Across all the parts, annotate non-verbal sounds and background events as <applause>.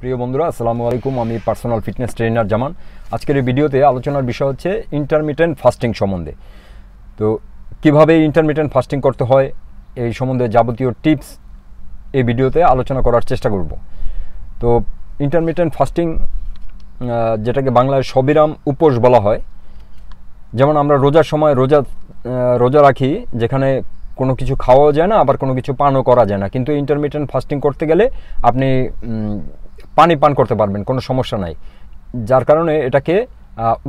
প্রিয় বন্ধুরা আসসালামু আলাইকুম আমি পার্সোনাল ফিটনেস ট্রেনার জামান আজকের এই ভিডিওতে আলোচনার বিষয় হচ্ছে ইন্টারমিটেন্ট ফাস্টিং সম্বন্ধে তো কিভাবে ইন্টারমিটেন্ট ফাস্টিং করতে হয় এই সম্বন্ধে যাবতীয় টিপস এই ভিডিওতে আলোচনা করার চেষ্টা করব তো ইন্টারমিটেন্ট ফাস্টিং যেটাকে বাংলায় সবিরাম উপোস বলা হয় যেমন আমরা রোজার সময় রোজা রোজা রাখি যেখানে কোনো কিছু খাওয়াও যায় না আবার কোনো কিছু পানও করা যায় না কিন্তু ইন্টারমিটেন্ট ফাস্টিং করতে গেলে আপনি পানি পান করতে পারবেন কোনো সমস্যা নাই যার কারণে এটাকে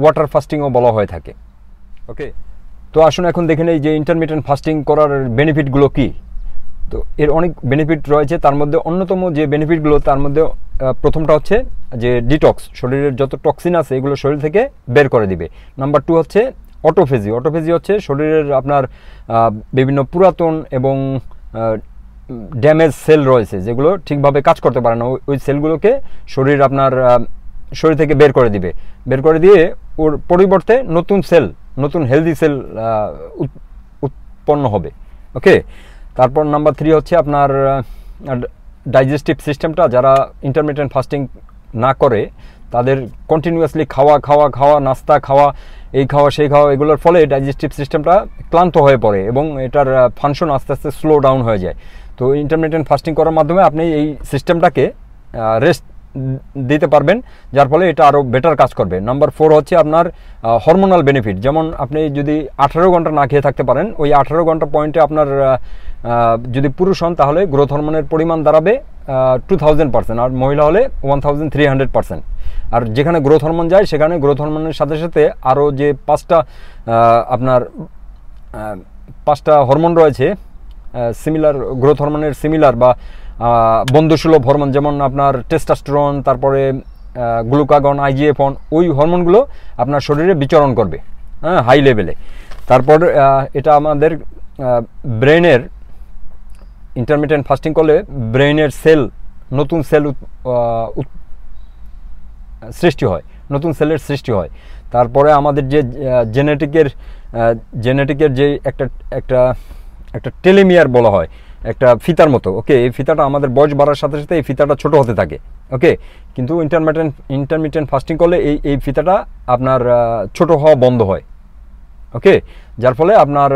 ওয়াটার ফাস্টিংও বলা হয়ে থাকে ওকে তো আসুন এখন দেখে নেই যে ইন্টারমিডিয়েন্ট ফাস্টিং করার বেনিফিটগুলো কী তো এর অনেক বেনিফিট রয়েছে তার মধ্যে অন্যতম যে বেনিফিটগুলো তার মধ্যে প্রথমটা হচ্ছে যে ডিটক্স শরীরের যত টক্সিন আছে এগুলো শরীর থেকে বের করে দিবে নাম্বার টু হচ্ছে অটোফেজি অটোফেজি হচ্ছে শরীরের আপনার বিভিন্ন পুরাতন এবং ড্যামেজ সেল রয়েছে যেগুলো ঠিকভাবে কাজ করতে পারে না ওই সেলগুলোকে শরীর আপনার শরীর থেকে বের করে দিবে বের করে দিয়ে ওর পরিবর্তে নতুন সেল নতুন হেলদি সেল উৎপন্ন হবে ওকে তারপর নাম্বার থ্রি হচ্ছে আপনার ডাইজেস্টিভ সিস্টেমটা যারা ইন্টারমিডিয়েন্ট ফাস্টিং না করে তাদের কন্টিনিউয়াসলি খাওয়া খাওয়া খাওয়া নাস্তা খাওয়া এই খাওয়া সেই খাওয়া এগুলোর ফলে ডাইজেস্টিভ সিস্টেমটা ক্লান্ত হয়ে পড়ে এবং এটার ফাংশন আস্তে আস্তে স্লো ডাউন হয়ে যায় তো ইন্টারমিডিয়েট ফাস্টিং করার মাধ্যমে আপনি এই সিস্টেমটাকে রেস্ট দিতে পারবেন যার ফলে এটা আরও বেটার কাজ করবে নাম্বার ফোর হচ্ছে আপনার হরমোনাল বেনিফিট যেমন আপনি যদি আঠারো ঘন্টা না খেয়ে থাকতে পারেন ওই আঠারো ঘন্টা পয়েন্টে আপনার যদি পুরুষ হন তাহলে গ্রোথ হরমোনের পরিমাণ দাঁড়াবে টু থাউজেন্ড পার্সেন্ট আর মহিলা হলে one thousand three hundred percent আর যেখানে গ্রোথ হরমোন যায় সেখানে গ্রোথ হরমোনের সাথে সাথে আরও যে পাঁচটা আপনার পাঁচটা হরমোন রয়েছে সিমিলার গ্রোথ হরমোনের সিমিলার বা বন্ধুসুলভ হরমোন যেমন আপনার টেস্টাস্ট্রন তারপরে গ্লুকাগন আইজিএফন ওই হরমোনগুলো আপনার শরীরে বিচরণ করবে হ্যাঁ হাই লেভেলে তারপর এটা আমাদের ব্রেনের ইন্টারমিডিয়েন্ট ফাস্টিং করলে ব্রেনের সেল নতুন সেল সৃষ্টি হয় নতুন সেলের সৃষ্টি হয় তারপরে আমাদের যে জেনেটিকের জেনেটিকের যে একটা একটা একটা টেলিমিয়ার বলা হয় একটা ফিতার মতো ওকে এই ফিতাটা আমাদের বয়স বাড়ার সাথে সাথে এই ফিতাটা ছোট হতে থাকে ওকে কিন্তু ইন্টারমিটেন্ট ইন্টারমিটেন্ট ফাস্টিং করলে এই এই ফিতাটা আপনার ছোট হওয়া বন্ধ হয় ওকে যার ফলে আপনার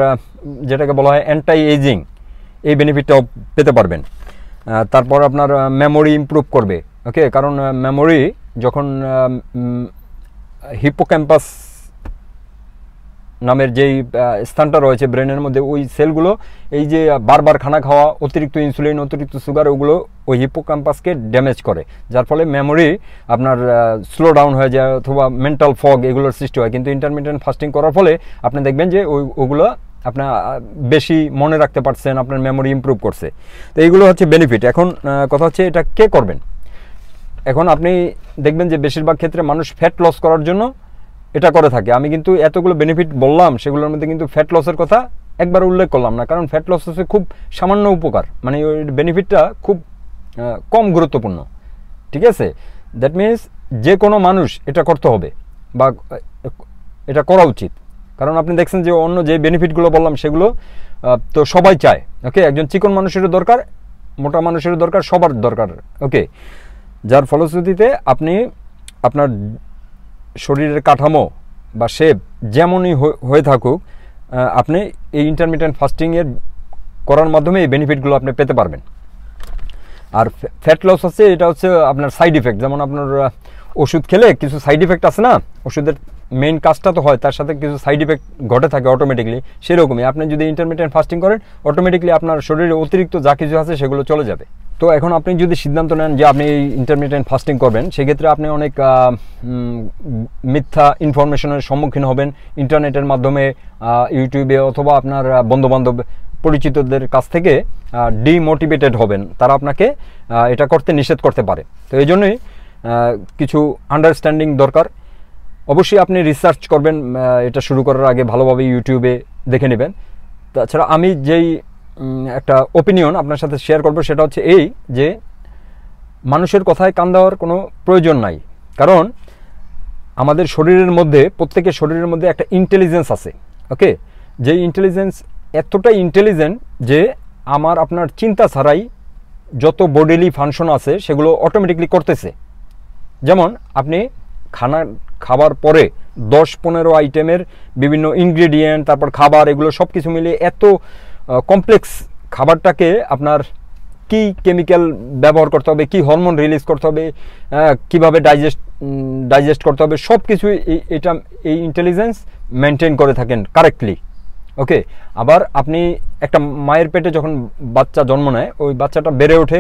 যেটাকে বলা হয় অ্যান্টাই এজিং এই বেনিফিটটাও পেতে পারবেন তারপর আপনার মেমোরি ইম্প্রুভ করবে ওকে কারণ মেমোরি যখন হিপোক্যাম্পাস নামের যেই স্থানটা রয়েছে ব্রেনের মধ্যে ওই সেলগুলো এই যে বারবার খানা খাওয়া অতিরিক্ত ইনসুলিন অতিরিক্ত সুগার ওগুলো ওই হিপোক্যাম্পাসকে ড্যামেজ করে যার ফলে মেমোরি আপনার স্লো ডাউন হয়ে যায় অথবা মেন্টাল ফগ এগুলোর সৃষ্টি হয় কিন্তু ইন্টারমিডিয়েন্ট ফাস্টিং করার ফলে আপনি দেখবেন যে ওই ওগুলো আপনার বেশি মনে রাখতে পারছেন আপনার মেমোরি ইম্প্রুভ করছে তো এইগুলো হচ্ছে বেনিফিট এখন কথা হচ্ছে এটা কে করবেন এখন আপনি দেখবেন যে বেশিরভাগ ক্ষেত্রে মানুষ ফ্যাট লস করার জন্য এটা করে থাকে আমি কিন্তু এতগুলো বেনিফিট বললাম সেগুলোর মধ্যে কিন্তু ফ্যাট লসের কথা একবার উল্লেখ করলাম না কারণ ফ্যাট লস হচ্ছে খুব সামান্য উপকার মানে ওই বেনিফিটটা খুব কম গুরুত্বপূর্ণ ঠিক আছে দ্যাট মিনস যে কোনো মানুষ এটা করতে হবে বা এটা করা উচিত কারণ আপনি দেখছেন যে অন্য যে বেনিফিটগুলো বললাম সেগুলো তো সবাই চায় ওকে একজন চিকন মানুষেরও দরকার মোটা মানুষেরও দরকার সবার দরকার ওকে যার ফলশ্রুতিতে আপনি আপনার শরীরের কাঠামো বা শেপ যেমনই হয়ে থাকুক আপনি এই ইন্টারমিডিয়েন্ট ফাস্টিংয়ের করার মাধ্যমে এই বেনিফিটগুলো আপনি পেতে পারবেন আর ফ্যাট লস আছে এটা হচ্ছে আপনার সাইড ইফেক্ট যেমন আপনার ওষুধ খেলে কিছু সাইড ইফেক্ট আছে না ওষুধের মেন কাজটা তো হয় তার সাথে কিছু সাইড ইফেক্ট ঘটে থাকে অটোমেটিকলি সেরকমই আপনি যদি ইন্টারমিডিয়েট ফাস্টিং করেন অটোমেটিকলি আপনার শরীরে অতিরিক্ত যা কিছু আছে সেগুলো চলে যাবে তো এখন আপনি যদি সিদ্ধান্ত নেন যে আপনি এই ইন্টারমিডিয়েট ফাস্টিং করবেন সেক্ষেত্রে আপনি অনেক মিথ্যা ইনফরমেশনের সম্মুখীন হবেন ইন্টারনেটের মাধ্যমে ইউটিউবে অথবা আপনার বন্ধুবান্ধব পরিচিতদের কাছ থেকে ডিমোটিভেটেড হবেন তারা আপনাকে এটা করতে নিষেধ করতে পারে তো এই জন্যই কিছু আন্ডারস্ট্যান্ডিং দরকার অবশ্যই আপনি রিসার্চ করবেন এটা শুরু করার আগে ভালোভাবে ইউটিউবে দেখে নেবেন তাছাড়া আমি যেই একটা ওপিনিয়ন আপনার সাথে শেয়ার করবো সেটা হচ্ছে এই যে মানুষের কথায় কান দেওয়ার কোনো প্রয়োজন নাই কারণ আমাদের শরীরের মধ্যে প্রত্যেকের শরীরের মধ্যে একটা ইন্টেলিজেন্স আছে ওকে যে ইন্টেলিজেন্স এতটাই ইন্টেলিজেন্ট যে আমার আপনার চিন্তা ছাড়াই যত বডিলি ফাংশন আছে সেগুলো অটোমেটিকলি করতেছে যেমন আপনি খানা খাবার পরে দশ পনেরো আইটেমের বিভিন্ন ইনগ্রেডিয়েন্ট তারপর খাবার এগুলো সব কিছু মিলিয়ে এত কমপ্লেক্স খাবারটাকে আপনার কি কেমিক্যাল ব্যবহার করতে হবে কি হরমোন রিলিজ করতে হবে কিভাবে ডাইজেস্ট ডাইজেস্ট করতে হবে সব কিছু এটা এই ইন্টেলিজেন্স মেনটেন করে থাকেন কারেক্টলি ওকে আবার আপনি একটা মায়ের পেটে যখন বাচ্চা জন্ম নেয় ওই বাচ্চাটা বেড়ে ওঠে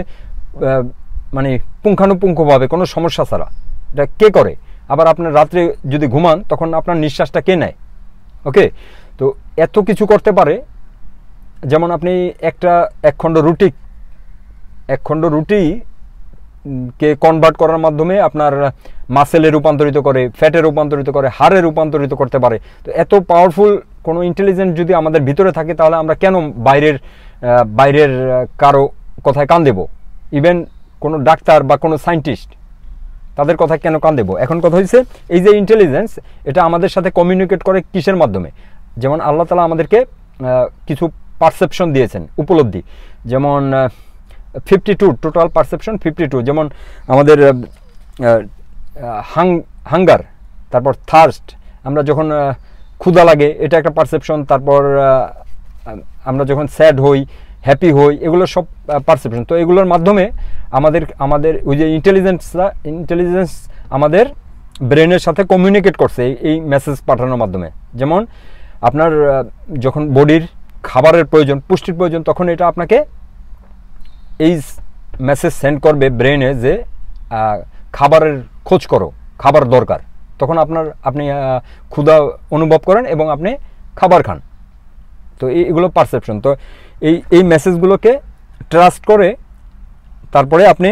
মানে পুঙ্খানুপুঙ্খভাবে কোনো সমস্যা ছাড়া এটা কে করে আবার আপনার রাত্রে যদি ঘুমান তখন আপনার নিঃশ্বাসটা কে নেয় ওকে তো এত কিছু করতে পারে যেমন আপনি একটা একখণ্ড রুটি একখণ্ড রুটি কে কনভার্ট করার মাধ্যমে আপনার মাসেলে রূপান্তরিত করে ফ্যাটে রূপান্তরিত করে হাড়ে রূপান্তরিত করতে পারে তো এত পাওয়ারফুল কোনো ইন্টেলিজেন্ট যদি আমাদের ভিতরে থাকে তাহলে আমরা কেন বাইরের বাইরের কারো কথায় কান দেব ইভেন কোনো ডাক্তার বা কোনো সায়েন্টিস্ট তাদের কথা কেন কান দেবো এখন কথা হচ্ছে এই যে ইন্টেলিজেন্স এটা আমাদের সাথে কমিউনিকেট করে কিসের মাধ্যমে যেমন আল্লাহ তালা আমাদেরকে কিছু পারসেপশন দিয়েছেন উপলব্ধি যেমন fifty two total perception fifty two যেমন আমাদের হাং হাঙ্গার তারপর থার্স্ট আমরা যখন ক্ষুধা লাগে এটা একটা পারসেপশন তারপর আমরা যখন স্যাড হই হ্যাপি হই এগুলো সব পারসেপশন তো এগুলোর মাধ্যমে আমাদের আমাদের ওই যে ইন্টেলিজেন্সরা ইন্টেলিজেন্স আমাদের ব্রেনের সাথে কমিউনিকেট করছে এই মেসেজ পাঠানোর মাধ্যমে যেমন আপনার যখন বডির খাবারের প্রয়োজন পুষ্টির প্রয়োজন তখন এটা আপনাকে এই মেসেজ সেন্ড করবে ব্রেনে যে খাবারের খোঁজ করো খাবার দরকার তখন আপনার আপনি ক্ষুধা অনুভব করেন এবং আপনি খাবার খান তো এইগুলো পারসেপশন তো এই এই মেসেজগুলোকে ট্রাস্ট করে তারপরে আপনি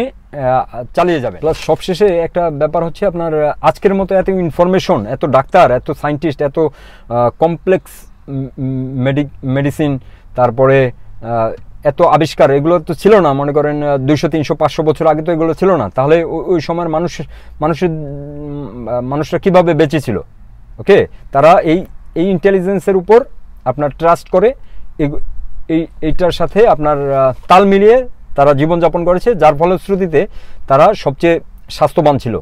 চালিয়ে যাবেন প্লাস সবশেষে একটা ব্যাপার হচ্ছে আপনার আজকের মতো এত ইনফরমেশন এত ডাক্তার এত সাইন্টিস্ট এত কমপ্লেক্স মেডি মেডিসিন তারপরে এত আবিষ্কার এগুলো তো ছিল না মনে করেন দুইশো তিনশো পাঁচশো বছর আগে তো এগুলো ছিল না তাহলে ওই সময়ের মানুষ মানুষের মানুষরা কীভাবে বেঁচেছিল ওকে তারা এই এই ইন্টেলিজেন্সের উপর আপনার ট্রাস্ট করে এই এইটার সাথে আপনার তাল মিলিয়ে তারা জীবনযাপন করেছে যার ফলশ্রুতিতে তারা সবচেয়ে স্বাস্থ্যবান ছিল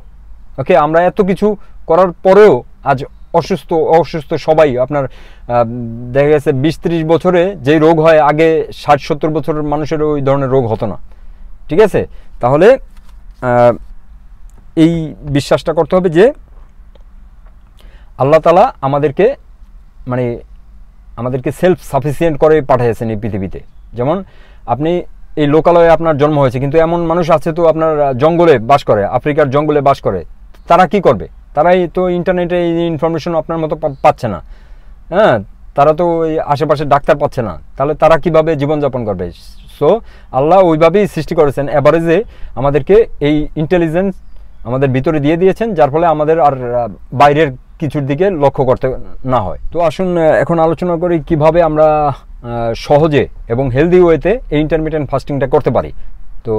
ওকে আমরা এত কিছু করার পরেও আজ অসুস্থ অসুস্থ সবাই আপনার দেখা গেছে বিশ ত্রিশ বছরে যেই রোগ হয় আগে ষাট সত্তর বছরের মানুষের ওই ধরনের রোগ হতো না ঠিক আছে তাহলে এই বিশ্বাসটা করতে হবে যে আল্লাহ তালা আমাদেরকে মানে আমাদেরকে সেলফ সাফিসিয়েন্ট করে পাঠিয়েছেন এই পৃথিবীতে যেমন আপনি এই লোকালয়ে আপনার জন্ম হয়েছে কিন্তু এমন মানুষ আছে তো আপনার জঙ্গলে বাস করে আফ্রিকার জঙ্গলে বাস করে তারা কি করবে তারাই তো ইন্টারনেটে এই ইনফরমেশন আপনার মতো পাচ্ছে না হ্যাঁ তারা তো ওই আশেপাশে ডাক্তার পাচ্ছে না তাহলে তারা কীভাবে জীবনযাপন করবে সো আল্লাহ ওইভাবেই সৃষ্টি করেছেন অ্যাভারেজে আমাদেরকে এই ইন্টেলিজেন্স আমাদের ভিতরে দিয়ে দিয়েছেন যার ফলে আমাদের আর বাইরের কিছুর দিকে লক্ষ্য করতে না হয় তো আসুন এখন আলোচনা করি কিভাবে আমরা সহজে এবং হেলদি ওয়েতে এই ইন্টারমিডিয়েন্ট ফাস্টিংটা করতে পারি তো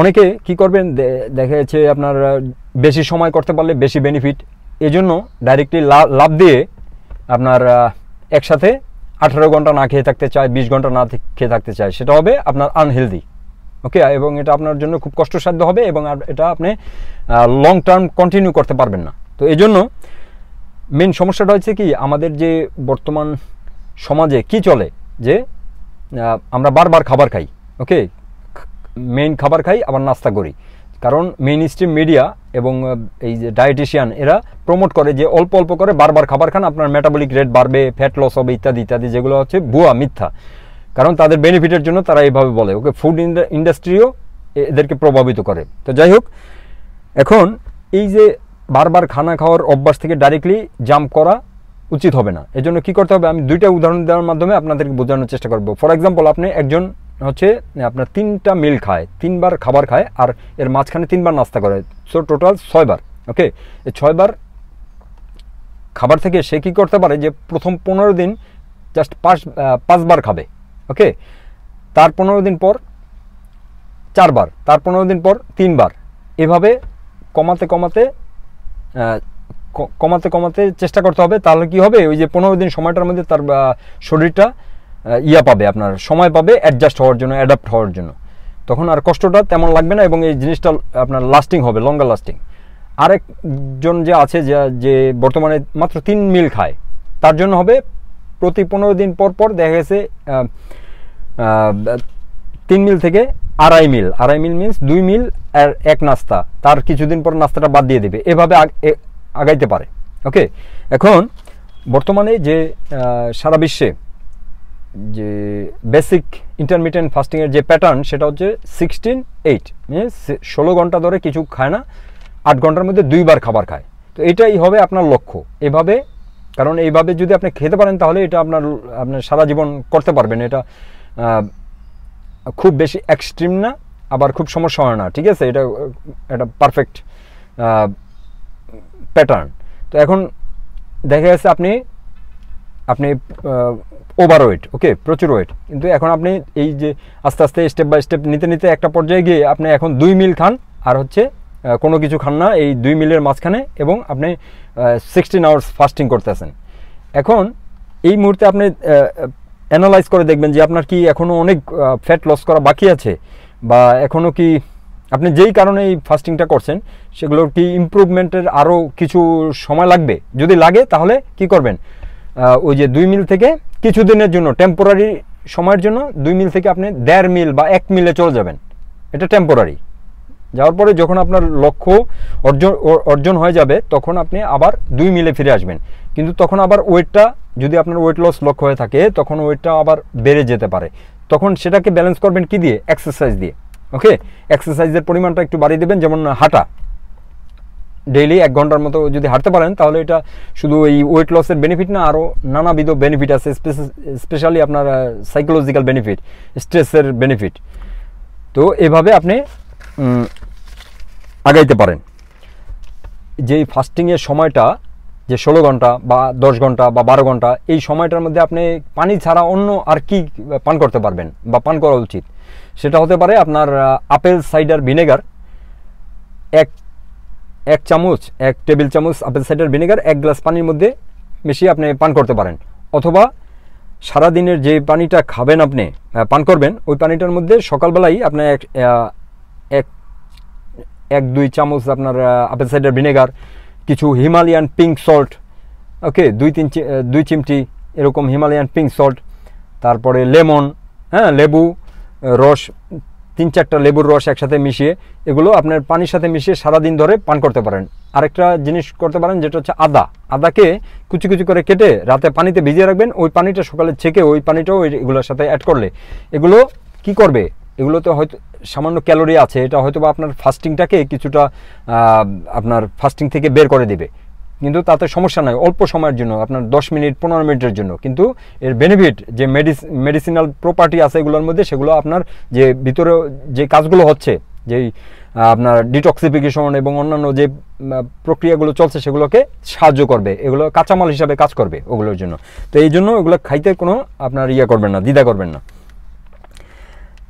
অনেকে কি করবেন দেখা যাচ্ছে আপনার বেশি সময় করতে পারলে বেশি বেনিফিট এই জন্য ডাইরেক্টলি লাভ দিয়ে আপনার একসাথে আঠারো ঘন্টা না খেয়ে থাকতে চায় বিশ ঘন্টা না খেয়ে থাকতে চায় সেটা হবে আপনার আনহেলদি ওকে এবং এটা আপনার জন্য খুব কষ্টসাধ্য হবে এবং এটা আপনি লং টার্ম কন্টিনিউ করতে পারবেন না তো এই জন্য মেন সমস্যাটা হচ্ছে কি আমাদের যে বর্তমান সমাজে কি চলে যে আমরা বারবার খাবার খাই ওকে মেইন খাবার খাই আবার নাস্তা করি কারণ মেইন স্ট্রিম মিডিয়া এবং এই যে ডায়েটিশিয়ান এরা প্রমোট করে যে অল্প অল্প করে বারবার খাবার খান আপনার মেটাবলিক রেট বাড়বে ফ্যাট লস হবে ইত্যাদি ইত্যাদি যেগুলো হচ্ছে ভুয়া মিথ্যা কারণ তাদের বেনিফিটের জন্য তারা এইভাবে বলে ওকে ফুড ইন্ডাস্ট্রিও এদেরকে প্রভাবিত করে তো যাই হোক এখন এই যে বারবার খানা খাওয়ার অভ্যাস থেকে ডাইরেক্টলি জাম্প করা উচিত হবে না এজন্য কি করতে হবে আমি দুইটা উদাহরণ দেওয়ার মাধ্যমে আপনাদেরকে বোঝানোর চেষ্টা করব ফর এক্সাম্পল আপনি একজন হচ্ছে আপনার তিনটা মিল খায় তিনবার খাবার খায় আর এর মাঝখানে তিনবার নাস্তা করে সো টোটাল ছয়বার ওকে এই ছয়বার খাবার থেকে সে কী করতে পারে যে প্রথম পনেরো দিন জাস্ট পাঁচ পাঁচবার খাবে ওকে তার পনেরো দিন পর চারবার তার পনেরো দিন পর তিনবার এভাবে কমাতে কমাতে কমাতে কমাতে চেষ্টা করতে হবে তাহলে কি হবে ওই যে পনেরো দিন সময়টার মধ্যে তার শরীরটা ইয়া পাবে আপনার সময় পাবে অ্যাডজাস্ট হওয়ার জন্য অ্যাডাপ্ট হওয়ার জন্য তখন আর কষ্টটা তেমন লাগবে না এবং এই জিনিসটা আপনার লাস্টিং হবে লঙ্গার লাস্টিং আরেকজন যে আছে যে যে বর্তমানে মাত্র তিন মিল খায় তার জন্য হবে প্রতি পনেরো দিন পর পর দেখা গেছে তিন মিল থেকে আড়াই মিল আড়াই মিল মিনস দুই মিল আর এক নাস্তা তার কিছুদিন পর নাস্তাটা বাদ দিয়ে দেবে এভাবে আগাইতে পারে ওকে এখন বর্তমানে যে সারা বিশ্বে যে বেসিক ইন্টারমিডিয়েন্ট ফাস্টিংয়ের যে প্যাটার্ন সেটা হচ্ছে সিক্সটিন এইট হ্যাঁ, ষোলো ঘন্টা ধরে কিছু খায় না আট ঘন্টার মধ্যে দুইবার খাবার খায় তো এটাই হবে আপনার লক্ষ্য এভাবে কারণ এইভাবে যদি আপনি খেতে পারেন তাহলে এটা আপনার আপনার সারা জীবন করতে পারবেন এটা খুব বেশি এক্সট্রিম না আবার খুব সমস্যা হয় না ঠিক আছে এটা একটা পারফেক্ট প্যাটার্ন তো এখন দেখা যাচ্ছে আপনি আপনি ওভার ওয়েট ওকে প্রচুর ওয়েট কিন্তু এখন আপনি এই যে আস্তে আস্তে স্টেপ বাই স্টেপ নিতে নিতে একটা পর্যায়ে গিয়ে আপনি এখন দুই মিল খান আর হচ্ছে কোনো কিছু খান না এই দুই মিলের মাঝখানে এবং আপনি সিক্সটিন আওয়ার্স ফাস্টিং করতেছেন এখন এই মুহূর্তে আপনি অ্যানালাইজ করে দেখবেন যে আপনার কি এখনও অনেক ফ্যাট লস করা বাকি আছে বা এখনও কি আপনি যেই কারণে এই ফাস্টিংটা করছেন সেগুলোর কি ইম্প্রুভমেন্টের আরও কিছু সময় লাগবে যদি লাগে তাহলে কি করবেন ওই যে দুই মিল থেকে কিছু দিনের জন্য টেম্পোরারি সময়ের জন্য দুই মিল থেকে আপনি দেড় মিল বা এক মিলে চলে যাবেন এটা টেম্পোরারি যাওয়ার পরে যখন আপনার লক্ষ্য অর্জন অর্জন হয়ে যাবে তখন আপনি আবার দুই মিলে ফিরে আসবেন কিন্তু তখন আবার ওয়েটটা যদি আপনার ওয়েট লস লক্ষ্য হয়ে থাকে তখন ওয়েটটা আবার বেড়ে যেতে পারে তখন সেটাকে ব্যালেন্স করবেন কি দিয়ে এক্সারসাইজ দিয়ে ওকে এক্সারসাইজের পরিমাণটা একটু বাড়িয়ে দেবেন যেমন হাঁটা ডেইলি এক ঘন্টার মতো যদি হাঁটতে পারেন তাহলে এটা শুধু এই ওয়েট লসের বেনিফিট না আরও নানাবিধ বেনিফিট আছে স্পেশালি আপনার সাইকোলজিক্যাল বেনিফিট স্ট্রেসের বেনিফিট তো এভাবে আপনি আগাইতে পারেন যে ফাস্টিংয়ের সময়টা যে ষোলো ঘন্টা বা দশ ঘন্টা বা বারো ঘন্টা এই সময়টার মধ্যে আপনি পানি ছাড়া অন্য আর কি পান করতে পারবেন বা পান করা উচিত সেটা হতে পারে আপনার আপেল সাইডার ভিনেগার এক এক চামচ এক টেবিল চামচ আপেল সাইডার ভিনেগার এক গ্লাস পানির মধ্যে মিশিয়ে আপনি পান করতে পারেন অথবা সারাদিনের যে পানিটা খাবেন আপনি পান করবেন ওই পানিটার মধ্যে সকালবেলাই আপনি এক এক দুই চামচ আপনার আপেল সাইডার ভিনেগার কিছু হিমালয়ান পিঙ্ক সল্ট ওকে দুই তিন দুই চিমটি এরকম হিমালয়ান পিঙ্ক সল্ট তারপরে লেমন হ্যাঁ লেবু রস তিন চারটা লেবুর রস একসাথে মিশিয়ে এগুলো আপনার পানির সাথে মিশিয়ে সারাদিন ধরে পান করতে পারেন আরেকটা জিনিস করতে পারেন যেটা হচ্ছে আদা আদাকে কুচি কুচি করে কেটে রাতে পানিতে ভিজিয়ে রাখবেন ওই পানিটা সকালে ছেঁকে ওই পানিটাও এগুলোর সাথে অ্যাড করলে এগুলো কি করবে এগুলোতে হয়তো সামান্য ক্যালোরি আছে এটা হয়তো বা আপনার ফাস্টিংটাকে কিছুটা আপনার ফাস্টিং থেকে বের করে দেবে কিন্তু তাতে সমস্যা নয় অল্প সময়ের জন্য আপনার দশ মিনিট পনেরো মিনিটের জন্য কিন্তু এর বেনিফিট যে মেডিসিনাল প্রপার্টি আছে এগুলোর মধ্যে সেগুলো আপনার যে ভিতরে যে কাজগুলো হচ্ছে যেই আপনার ডিটক্সিফিকেশন এবং অন্যান্য যে প্রক্রিয়াগুলো চলছে সেগুলোকে সাহায্য করবে এগুলো কাঁচামাল হিসাবে কাজ করবে ওগুলোর জন্য তো এই জন্য ওগুলো খাইতে কোনো আপনার ইয়ে করবেন না দ্বিধা করবেন না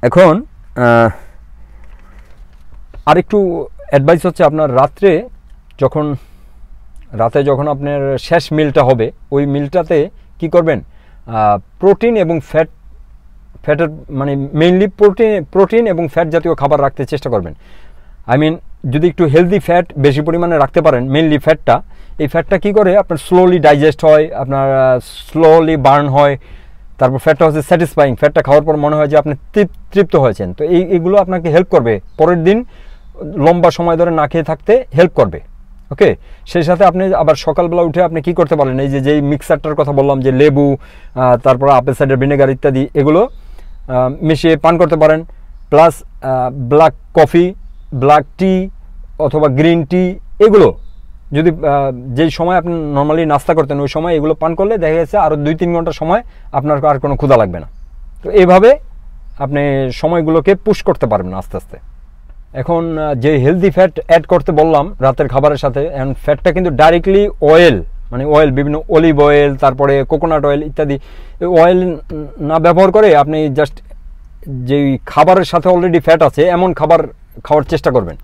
এখন আর একটু অ্যাডভাইস হচ্ছে আপনার রাত্রে যখন রাতে যখন আপনার শেষ মিলটা হবে ওই মিলটাতে কি করবেন প্রোটিন এবং ফ্যাট ফ্যাটের মানে মেইনলি প্রোটিন প্রোটিন এবং ফ্যাট জাতীয় খাবার রাখতে চেষ্টা করবেন আই মিন যদি একটু হেলদি ফ্যাট বেশি পরিমাণে রাখতে পারেন মেইনলি ফ্যাটটা এই ফ্যাটটা কি করে আপনার স্লোলি ডাইজেস্ট হয় আপনার স্লোলি বার্ন হয় তারপর ফ্যাটটা হচ্ছে স্যাটিসফাইং ফ্যাটটা খাওয়ার পর মনে হয় যে আপনি তৃপ্ত হয়েছেন তো এই এগুলো আপনাকে হেল্প করবে পরের দিন লম্বা সময় ধরে না খেয়ে থাকতে হেল্প করবে ওকে সেই সাথে আপনি আবার সকালবেলা উঠে আপনি কি করতে পারেন এই যে যেই মিক্সারটার কথা বললাম যে লেবু তারপর আপেল সাইডার ভিনেগার ইত্যাদি এগুলো মিশিয়ে পান করতে পারেন plus black coffee black tea অথবা গ্রিন টি এগুলো যদি যেই সময় আপনি নর্মালি নাস্তা করতেন ওই সময় এগুলো পান করলে দেখা গেছে আরও দুই তিন ঘন্টা সময় আপনার আর কোনো ক্ষুধা লাগবে না তো এইভাবে আপনি সময়গুলোকে পুশ করতে পারবেন আস্তে আস্তে এখন যে হেলদি ফ্যাট অ্যাড করতে বললাম রাতের খাবারের সাথে এখন ফ্যাটটা কিন্তু ডাইরেক্টলি অয়েল মানে অয়েল বিভিন্ন অলিভ অয়েল তারপরে কোকোনাট অয়েল ইত্যাদি অয়েল না ব্যবহার করে আপনি জাস্ট যেই খাবারের সাথে অলরেডি ফ্যাট আছে এমন খাবার খাওয়ার চেষ্টা করবেন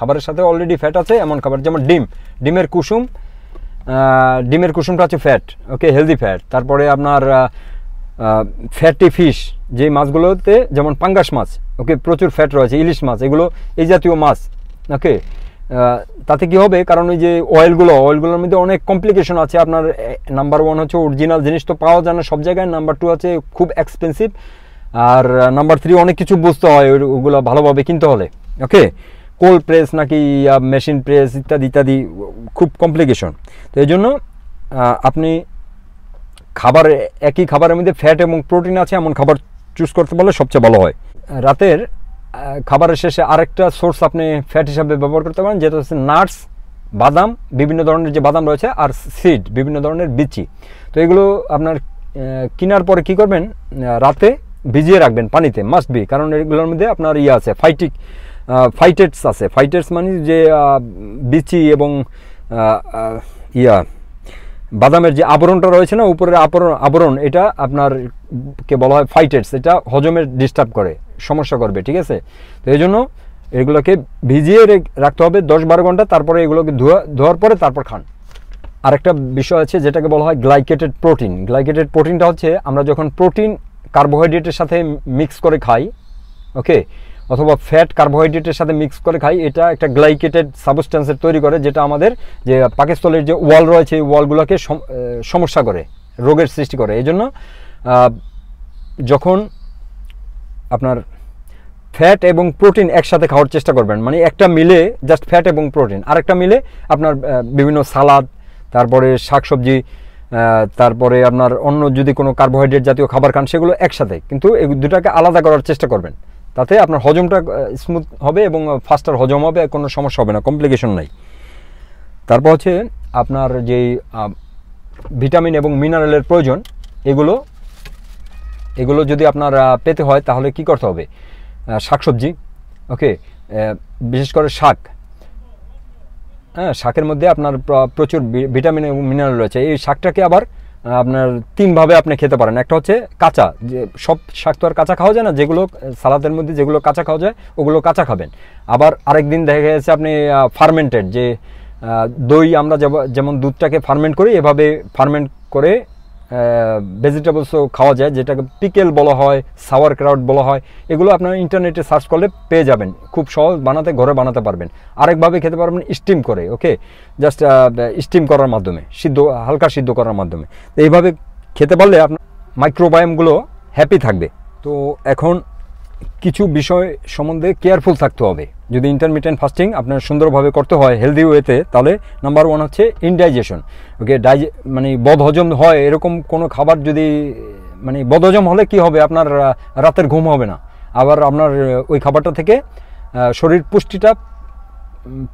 খাবারের সাথে অলরেডি ফ্যাট আছে এমন খাবার যেমন ডিম ডিমের কুসুম ডিমের কুসুমটা হচ্ছে ফ্যাট ওকে হেলদি ফ্যাট তারপরে আপনার ফ্যাটি ফিশ যে মাছগুলোতে যেমন পাঙ্গাস মাছ ওকে প্রচুর ফ্যাট রয়েছে ইলিশ মাছ এগুলো এই জাতীয় মাছ ওকে তাতে কি হবে কারণ ওই যে অয়েলগুলো অয়েলগুলোর মধ্যে অনেক কমপ্লিকেশন আছে আপনার নাম্বার ওয়ান হচ্ছে অরিজিনাল জিনিস তো পাওয়া যায় না সব জায়গায় নাম্বার টু আছে খুব এক্সপেন্সিভ আর নাম্বার থ্রি অনেক কিছু বুঝতে হয় ওগুলো ভালোভাবে কিনতে হলে ওকে কোল্ড প্রেস নাকি মেশিন প্রেস ইত্যাদি ইত্যাদি খুব কমপ্লিকেশন তো এই জন্য আপনি খাবার একই খাবারের মধ্যে ফ্যাট এবং প্রোটিন আছে এমন খাবার চুজ করতে পারলে সবচেয়ে ভালো হয় রাতের খাবারের শেষে আরেকটা সোর্স আপনি ফ্যাট হিসাবে ব্যবহার করতে পারেন যেটা হচ্ছে নাটস বাদাম বিভিন্ন ধরনের যে বাদাম রয়েছে আর সিড বিভিন্ন ধরনের বিচি তো এগুলো আপনার কেনার পরে কি করবেন রাতে ভিজিয়ে রাখবেন পানিতে মাস্ট বি কারণ এগুলোর মধ্যে আপনার ইয়ে আছে ফাইটিক ফাইটেটস আছে ফাইটেটস মানে যে বিচি এবং ইয়া বাদামের যে আবরণটা রয়েছে না উপরের আবরণ আবরণ এটা আপনার কে বলা হয় ফাইটেটস এটা হজমের ডিস্টার্ব করে সমস্যা করবে ঠিক আছে তো এই জন্য এগুলোকে ভিজিয়ে রাখতে হবে দশ বারো ঘন্টা তারপরে এগুলোকে ধোয়া ধোয়ার পরে তারপর খান আরেকটা বিষয় আছে যেটাকে বলা হয় গ্লাইকেটেড প্রোটিন গ্লাইকেটেড প্রোটিনটা হচ্ছে আমরা যখন প্রোটিন কার্বোহাইড্রেটের সাথে মিক্স করে খাই ওকে অথবা ফ্যাট কার্বোহাইড্রেটের সাথে মিক্স করে খাই এটা একটা গ্লাইকেটেড সাবস্টেন্সের তৈরি করে যেটা আমাদের যে পাকিস্তলের যে ওয়াল রয়েছে এই ওয়ালগুলোকে সমস্যা করে রোগের সৃষ্টি করে এই জন্য যখন আপনার ফ্যাট এবং প্রোটিন একসাথে খাওয়ার চেষ্টা করবেন মানে একটা মিলে জাস্ট ফ্যাট এবং প্রোটিন আরেকটা মিলে আপনার বিভিন্ন সালাদ তারপরে শাকসবজি তারপরে আপনার অন্য যদি কোনো কার্বোহাইড্রেট জাতীয় খাবার খান সেগুলো একসাথে কিন্তু এই দুটাকে আলাদা করার চেষ্টা করবেন তাতে আপনার হজমটা স্মুথ হবে এবং ফাস্টার হজম হবে কোনো সমস্যা হবে না কমপ্লিকেশন নাই তারপর হচ্ছে আপনার যেই ভিটামিন এবং মিনারেলের প্রয়োজন এগুলো এগুলো যদি আপনার পেতে হয় তাহলে কি করতে হবে শাকসবজি ওকে বিশেষ করে শাক হ্যাঁ শাকের মধ্যে আপনার প্রচুর ভিটামিন এবং মিনারেল রয়েছে এই শাকটাকে আবার আপনার তিনভাবে আপনি খেতে পারেন একটা হচ্ছে কাঁচা যে সব শাক তো আর কাঁচা খাওয়া যায় না যেগুলো সালাদের মধ্যে যেগুলো কাঁচা খাওয়া যায় ওগুলো কাঁচা খাবেন আবার আরেক দিন দেখা গেছে আপনি ফার্মেন্টেড যে দই আমরা যেমন দুধটাকে ফার্মেন্ট করি এভাবে ফার্মেন্ট করে ভেজিটেবলসও খাওয়া যায় যেটাকে পিকেল বলা হয় সাওয়ার ক্রাউড বলা হয় এগুলো আপনারা ইন্টারনেটে সার্চ করলে পেয়ে যাবেন খুব সহজ বানাতে ঘরে বানাতে পারবেন আরেকভাবে খেতে পারবেন স্টিম করে ওকে জাস্ট স্টিম করার মাধ্যমে সিদ্ধ হালকা সিদ্ধ করার মাধ্যমে এইভাবে খেতে পারলে আপনার মাইক্রোবায়ামগুলো হ্যাপি থাকবে তো এখন কিছু বিষয় সম্বন্ধে কেয়ারফুল থাকতে হবে যদি ইন্টারমিডিয়েন্ট ফাস্টিং আপনার সুন্দরভাবে করতে হয় হেলদি ওয়েতে তাহলে নাম্বার ওয়ান হচ্ছে ইনডাইজেশন ওকে ডাইজে মানে বদহজম হয় এরকম কোনো খাবার যদি মানে বদহজম হলে কি হবে আপনার রাতের ঘুম হবে না আবার আপনার ওই খাবারটা থেকে শরীর পুষ্টিটা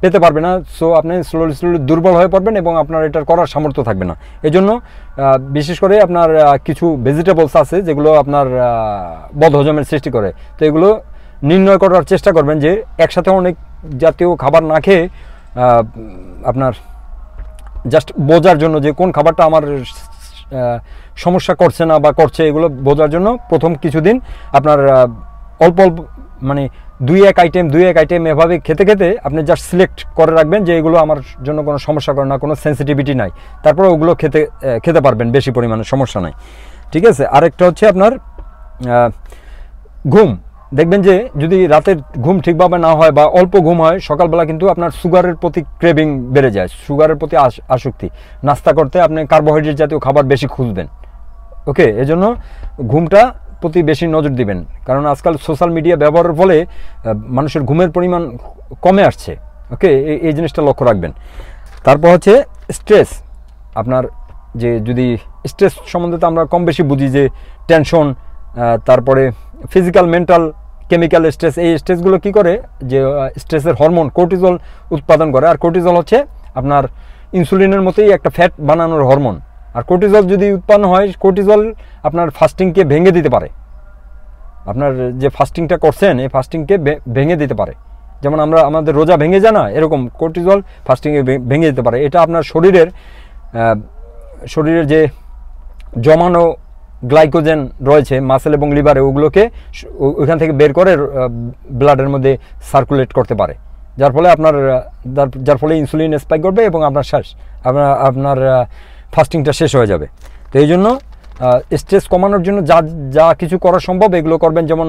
পেতে পারবে না সো আপনি স্লোলি স্লোলি দুর্বল হয়ে পড়বেন এবং আপনার এটা করার সামর্থ্য থাকবে না এজন্য বিশেষ করে আপনার কিছু ভেজিটেবলস আছে যেগুলো আপনার বদহজমের সৃষ্টি করে তো এগুলো নির্ণয় করার চেষ্টা করবেন যে একসাথে অনেক জাতীয় খাবার না খেয়ে আপনার জাস্ট বোঝার জন্য যে কোন খাবারটা আমার সমস্যা করছে না বা করছে এগুলো বোঝার জন্য প্রথম কিছুদিন আপনার অল্প অল্প মানে দুই এক আইটেম দুই এক আইটেম এভাবে খেতে খেতে আপনি জাস্ট সিলেক্ট করে রাখবেন যে এগুলো আমার জন্য কোনো সমস্যা করে না কোনো সেন্সিটিভিটি নাই তারপরে ওগুলো খেতে খেতে পারবেন বেশি পরিমাণে সমস্যা নাই ঠিক আছে আরেকটা হচ্ছে আপনার ঘুম দেখবেন যে যদি রাতের ঘুম ঠিকভাবে না হয় বা অল্প ঘুম হয় সকালবেলা কিন্তু আপনার সুগারের প্রতি ক্রেভিং বেড়ে যায় সুগারের প্রতি আসক্তি নাস্তা করতে আপনি কার্বোহাইড্রেট জাতীয় খাবার বেশি খুঁজবেন ওকে এজন্য ঘুমটা প্রতি বেশি নজর দিবেন কারণ আজকাল সোশ্যাল মিডিয়া ব্যবহারের ফলে মানুষের ঘুমের পরিমাণ কমে আসছে ওকে এই জিনিসটা লক্ষ্য রাখবেন তারপর হচ্ছে স্ট্রেস আপনার যে যদি স্ট্রেস সম্বন্ধে তো আমরা কম বেশি বুঝি যে টেনশন তারপরে ফিজিক্যাল মেন্টাল কেমিক্যাল স্ট্রেস এই স্ট্রেসগুলো কি করে যে স্ট্রেসের হরমোন কোর্টিজল উৎপাদন করে আর কোর্টিজল হচ্ছে আপনার ইনসুলিনের মতোই একটা ফ্যাট বানানোর হরমোন আর কোর্টিজল যদি উৎপন্ন হয় কোর্টিজল আপনার ফাস্টিংকে ভেঙে দিতে পারে আপনার যে ফাস্টিংটা করছেন এই ফাস্টিংকে ভেঙে দিতে পারে যেমন আমরা আমাদের রোজা ভেঙে যায় না এরকম কোর্টিজল ফাস্টিংয়ে ভেঙে দিতে পারে এটা আপনার শরীরের শরীরের যে জমানো গ্লাইকোজেন রয়েছে মাসেল এবং লিভারে ওগুলোকে ওইখান থেকে বের করে ব্লাডের মধ্যে সার্কুলেট করতে পারে যার ফলে আপনার যার ফলে ইনসুলিন স্পাইক করবে এবং আপনার শ্বাস আপনার আপনার ফাস্টিংটা শেষ হয়ে যাবে তো এই জন্য স্ট্রেস কমানোর জন্য যা যা কিছু করা সম্ভব এগুলো করবেন যেমন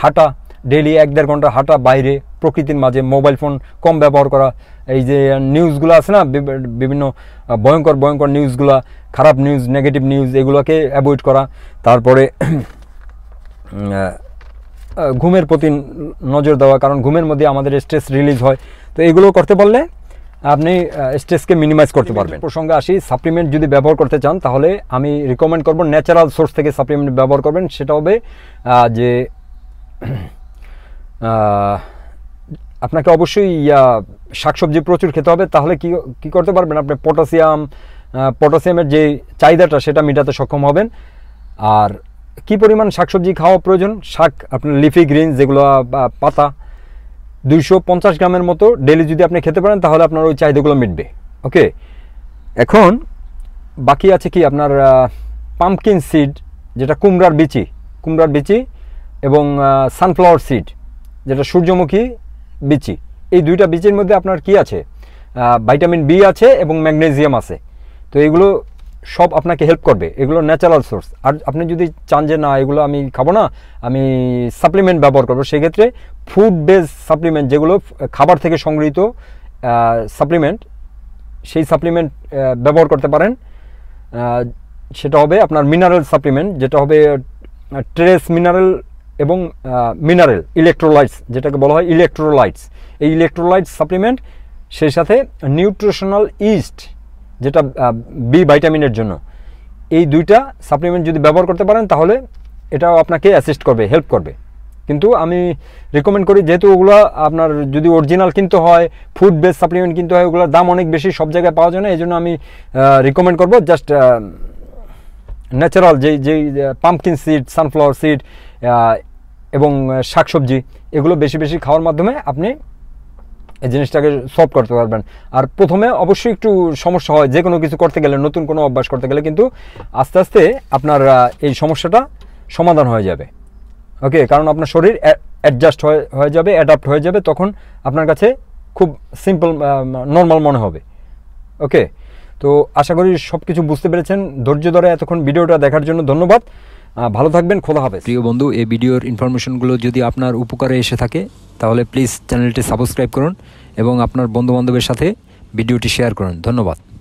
হাঁটা ডেলি এক দেড় ঘন্টা হাঁটা বাইরে প্রকৃতির মাঝে মোবাইল ফোন কম ব্যবহার করা এই যে নিউজগুলো আছে না বিভিন্ন ভয়ঙ্কর ভয়ঙ্কর নিউজগুলো খারাপ নিউজ নেগেটিভ নিউজ এগুলোকে অ্যাভয়েড করা তারপরে ঘুমের প্রতি নজর দেওয়া কারণ ঘুমের মধ্যে আমাদের স্ট্রেস রিলিজ হয় তো এগুলো করতে পারলে আপনি স্ট্রেসকে মিনিমাইজ করতে পারবেন প্রসঙ্গে আসি সাপ্লিমেন্ট যদি ব্যবহার করতে চান তাহলে আমি রিকমেন্ড করব ন্যাচারাল সোর্স থেকে সাপ্লিমেন্ট ব্যবহার করবেন সেটা হবে যে <clears throat> আপনাকে অবশ্যই শাকসবজি প্রচুর খেতে হবে তাহলে কি কি করতে পারবেন আপনি পটাশিয়াম পটাশিয়ামের যে চাহিদাটা সেটা মেটাতে সক্ষম হবেন আর কি পরিমাণ শাকসবজি খাওয়া প্রয়োজন শাক আপনার লিফি গ্রিন যেগুলো পাতা দুইশো পঞ্চাশ গ্রামের মতো ডেলি যদি আপনি খেতে পারেন তাহলে আপনার ওই চাহিদাগুলো মিটবে ওকে এখন বাকি আছে কি আপনার পাম্পকিন সিড যেটা কুমড়ার বিচি কুমড়ার বিচি এবং সানফ্লাওয়ার সিড যেটা সূর্যমুখী বিচি এই দুইটা বিচির মধ্যে আপনার কি আছে ভাইটামিন বি আছে এবং ম্যাগনেসিয়াম আছে তো এগুলো সব আপনাকে হেল্প করবে এগুলো ন্যাচারাল সোর্স আর আপনি যদি চান যে না এগুলো আমি খাবো না আমি সাপ্লিমেন্ট ব্যবহার করবো সেক্ষেত্রে ফুড বেস সাপ্লিমেন্ট যেগুলো খাবার থেকে সংগৃহীত সাপ্লিমেন্ট সেই সাপ্লিমেন্ট ব্যবহার করতে পারেন সেটা হবে আপনার মিনারেল সাপ্লিমেন্ট যেটা হবে ট্রেস মিনারেল এবং মিনারেল ইলেকট্রোলাইটস যেটাকে বলা হয় ইলেকট্রোলাইটস এই ইলেকট্রোলাইটস সাপ্লিমেন্ট সেই সাথে নিউট্রিশনাল ইস্ট যেটা বি ভাইটামিনের জন্য এই দুইটা সাপ্লিমেন্ট যদি ব্যবহার করতে পারেন তাহলে এটাও আপনাকে অ্যাসিস্ট করবে হেল্প করবে কিন্তু আমি রেকমেন্ড করি যেহেতু ওগুলো আপনার যদি অরিজিনাল কিনতে হয় ফুড বেস সাপ্লিমেন্ট কিনতে হয় ওগুলোর দাম অনেক বেশি সব জায়গায় পাওয়া যায় না এই জন্য আমি রেকমেন্ড করবো জাস্ট ন্যাচারাল যেই যেই পাম্পকিন সিড সানফ্লাওয়ার সিড এবং শাকসবজি এগুলো বেশি বেশি খাওয়ার মাধ্যমে আপনি এই জিনিসটাকে সলভ করতে পারবেন আর প্রথমে অবশ্যই একটু সমস্যা হয় যে কোনো কিছু করতে গেলে নতুন কোনো অভ্যাস করতে গেলে কিন্তু আস্তে আস্তে আপনার এই সমস্যাটা সমাধান হয়ে যাবে ওকে কারণ আপনার শরীর অ্যাডজাস্ট হয়ে হয়ে যাবে অ্যাডাপ্ট হয়ে যাবে তখন আপনার কাছে খুব সিম্পল নর্মাল মনে হবে ওকে তো আশা করি সব কিছু বুঝতে পেরেছেন ধৈর্য ধরে এতক্ষণ ভিডিওটা দেখার জন্য ধন্যবাদ ভালো থাকবেন খোলা হবে প্রিয় বন্ধু এই ভিডিওর ইনফরমেশনগুলো যদি আপনার উপকারে এসে থাকে তাহলে প্লিজ চ্যানেলটি সাবস্ক্রাইব করুন এবং আপনার বন্ধুবান্ধবের সাথে ভিডিওটি শেয়ার করুন ধন্যবাদ